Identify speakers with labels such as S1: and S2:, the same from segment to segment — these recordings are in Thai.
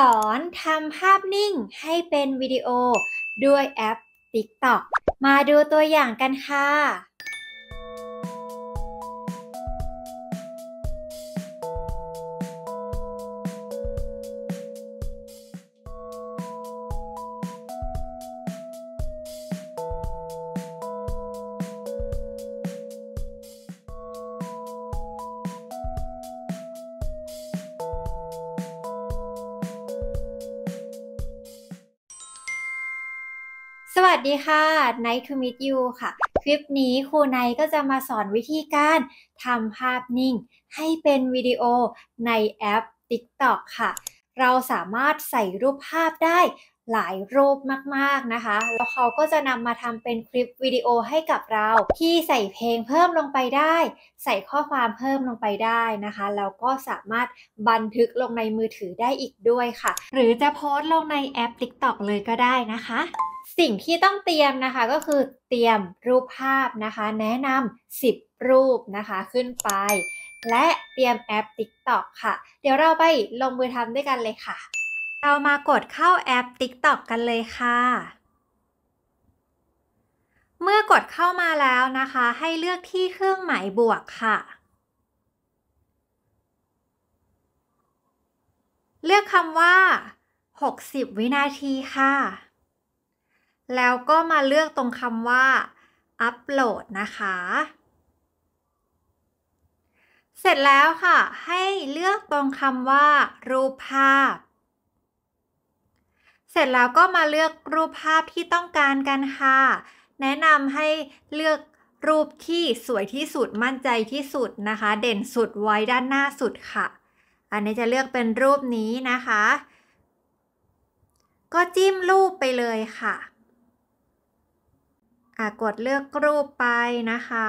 S1: สอนทำภาพนิ่งให้เป็น วิดีโอ ด้วยแอป TikTok มาดูตัวอย่างกันค่ะวัสดีค่ะ Night to meet you ค่ะ คลิปนี้ครูไนก็จะมาสอนวิธีการทำภาพนิ่งให้เป็นวิดีโอในแอป TikTok ค่ะ เราสามารถใส่รูปภาพได้หลายรูปมาก ๆ นะคะ แล้วเขาก็จะนำมาทำเป็นคลิปวิดีโอให้กับเราที่ใส่เพลงเพิ่มลงไปได้ ใส่ข้อความเพิ่มลงไปได้นะคะแล้วก็สามารถบันทึกลงในมือถือได้อีกด้วยค่ะ หรือจะโพสต์ลงในแอป TikTok เลยก็ได้นะคะสิ่งที่ต้องเตรียมนะคะก็คือเตรียมรูปภาพนะคะแนะนำ10 รูปนะคะขึ้นไป และเตรียมแอป TikTok ค่ะ เดี๋ยวเราไปลงมือทำด้วยกันเลยค่ะ เรามากดเข้าแอป TikTok กันเลยค่ะ เมื่อกดเข้ามาแล้วนะคะ ให้เลือกที่เครื่องหมายบวกค่ะ เลือกคำว่า 60 วินาทีค่ะแล้วก็มาเลือกตรงคำว่าอัปโหลดนะคะ เสร็จแล้วค่ะ ให้เลือกตรงคำว่ารูปภาพ เสร็จแล้วก็มาเลือกรูปภาพที่ต้องการกันค่ะ แนะนำให้เลือกรูปที่สวยที่สุดมั่นใจที่สุดนะคะ เด่นสุดไว้ด้านหน้าสุดค่ะ อันนี้จะเลือกเป็นรูปนี้นะคะ ก็จิ้มรูปไปเลยค่ะกดเลือกรูปไปนะคะ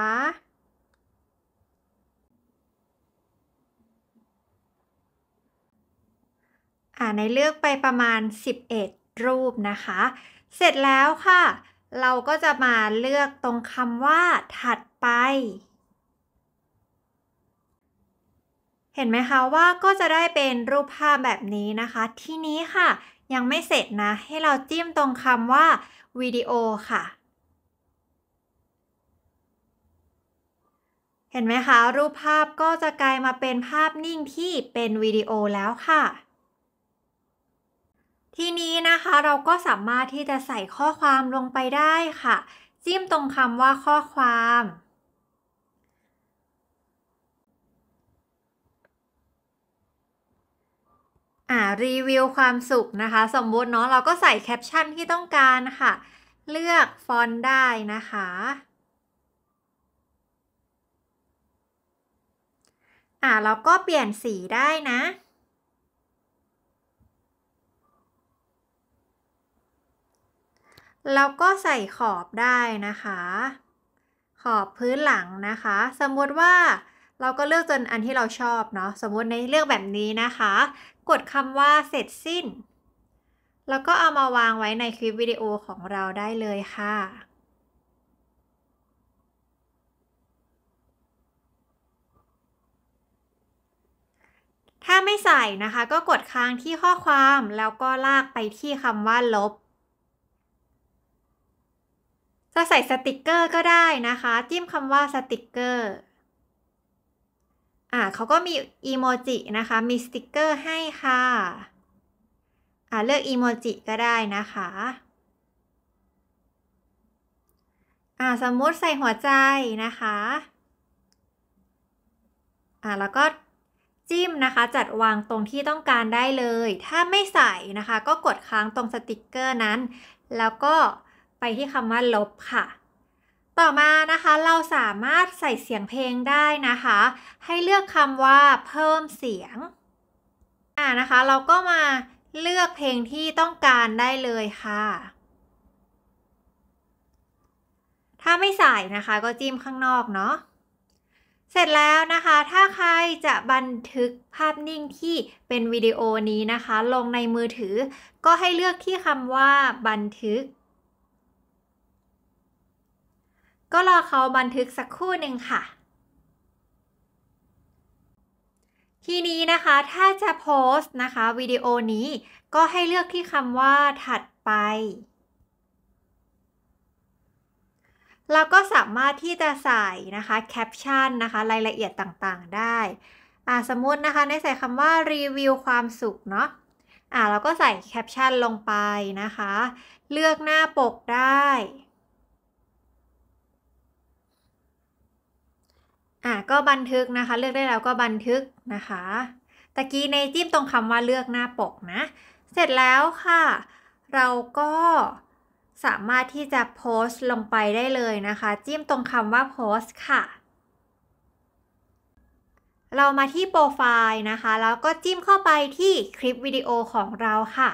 S1: ในเลือกไปประมาณ 11 รูปนะคะ เสร็จแล้วค่ะ เราก็จะมาเลือกตรงคำว่าถัดไป เห็นไหมคะว่าก็จะได้เป็นรูปภาพแบบนี้นะคะ ที่นี้ค่ะยังไม่เสร็จนะให้เราจิ้มตรงคำว่าวิดีโอ ค่ะเห็นไหมคะ รูปภาพก็จะกลายมาเป็นภาพนิ่งที่เป็นวิดีโอแล้วค่ะ ทีนี้นะคะเราก็สามารถที่จะใส่ข้อความลงไปได้ค่ะ จิ้มตรงคำว่าข้อความ อ่ารีวิวความสุขนะคะ สมมติเนาะเราก็ใส่แคปชั่นที่ต้องการค่ะเลือกฟอนต์ได้นะคะอ่าเราก็เปลี่ยนสีได้นะเราก็ใส่ขอบได้นะคะ ขอบพื้นหลังนะคะ สมมติว่าเราก็เลือกจนอันที่เราชอบเนาะสมมติในเลือกแบบนี้นะคะ กดคำว่าเสร็จสิ้น แล้วก็เอามาวางไว้ในคลิปวิดีโอของเราได้เลยค่ะใส่นะคะก็กดค้างที่ข้อความแล้วก็ลากไปที่คำว่าลบจะใส่สติกเกอร์ก็ได้นะคะ จิ้มคำว่าสติกเกอร์ อ่าเขาก็มีอีโมจินะคะมีสติกเกอร์ให้ค่ะอ่าเลือกอีโมจิก็ได้นะคะอ่าสมมุติใส่หัวใจนะคะ อ่าแล้วก็จิ้มนะคะ จัดวางตรงที่ต้องการได้เลย ถ้าไม่ใส่นะคะ ก็กดค้างตรงสติกเกอร์นั้น แล้วก็ไปที่คำว่าลบค่ะ ต่อมานะคะเราสามารถใส่เสียงเพลงได้นะคะ ให้เลือกคำว่าเพิ่มเสียง อ่านะคะ เราก็มาเลือกเพลงที่ต้องการได้เลยค่ะ ถ้าไม่ใส่นะคะ ก็จิ้มข้างนอกเนาะเสร็จแล้วนะคะถ้าจะบันทึกภาพนิ่งที่เป็นวิดีโอนี้นะคะ ลงในมือถือ ก็ให้เลือกที่คำว่าบันทึก ก็รอเขาบันทึกสักครู่หนึ่งค่ะ ทีนี้นะคะถ้าจะโพสต์นะคะวิดีโอนี้ก็ให้เลือกที่คำว่าถัดไปเราก็สามารถที่จะใส่นะคะแคปชั่นนะคะ รายละเอียดต่างๆได้อ่าสมมตินะคะในใส่คำว่า รีวิวความสุขเนาะอ่าเราก็ใส่แคปชั่นลงไปนะคะ เลือกหน้าปกได้อ่าก็บันทึกนะคะเลือกได้แล้วก็บันทึกนะคะตะกี้ในจิ้มตรงคำว่าเลือกหน้าปกนะ เสร็จแล้วค่ะ เราก็สามารถที่จะโพสต์ลงไปได้เลยนะคะ จิ้มตรงคำว่าโพสต์ ค่ะ เรามาที่โปรไฟล์นะคะ แล้วก็จิ้มเข้าไปที่คลิปวิดีโอของเราค่ะ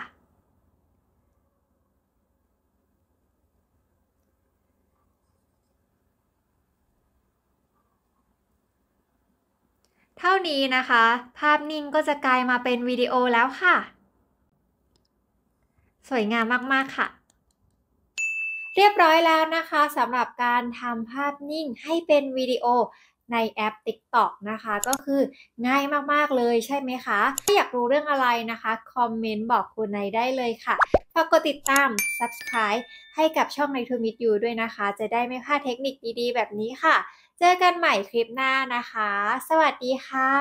S1: เท่านี้นะคะ ภาพนิ่งก็จะกลายมาเป็นวิดีโอแล้วค่ะ สวยงามมาก ๆ ค่ะเรียบร้อยแล้วนะคะสำหรับการทำภาพนิ่งให้เป็นวิดีโอในแอป TikTok นะคะ ก็คือง่ายมาก ๆ เลยใช่ไหมคะถ้าอยากรู้เรื่องอะไรนะคะ คอมเมนต์บอกคุณในได้เลยค่ะฝากกดติดตาม Subscribe ให้กับช่องในทูมิทยูด้วยนะคะ จะได้ไม่พลาดเทคนิคดีๆ แบบนี้ค่ะ เจอกันใหม่คลิปหน้านะคะ สวัสดีค่ะ